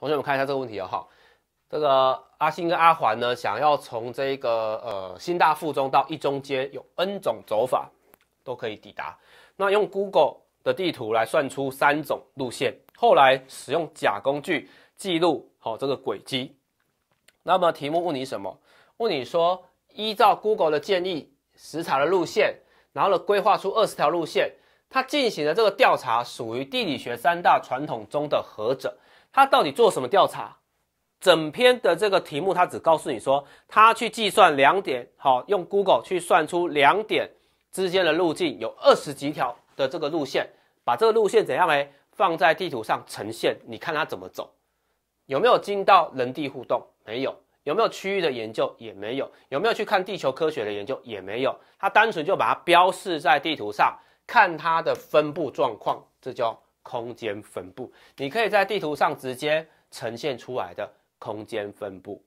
同学们看一下这个问题啊哈，这个阿星跟阿环呢，想要从这个呃新大附中到一中街有 n 种走法，都可以抵达。那用 Google 的地图来算出三种路线，后来使用假工具记录好这个轨迹。那么题目问你什么？问你说依照 Google 的建议，十条的路线，然后呢规划出二十条路线。他进行的这个调查属于地理学三大传统中的何者？他到底做什么调查？整篇的这个题目，他只告诉你说，他去计算两点，好用 Google 去算出两点之间的路径有二十几条的这个路线，把这个路线怎样哎放在地图上呈现，你看他怎么走，有没有进到人地互动？没有，有没有区域的研究？也没有，有没有去看地球科学的研究？也没有，他单纯就把它标示在地图上。看它的分布状况，这叫空间分布。你可以在地图上直接呈现出来的空间分布。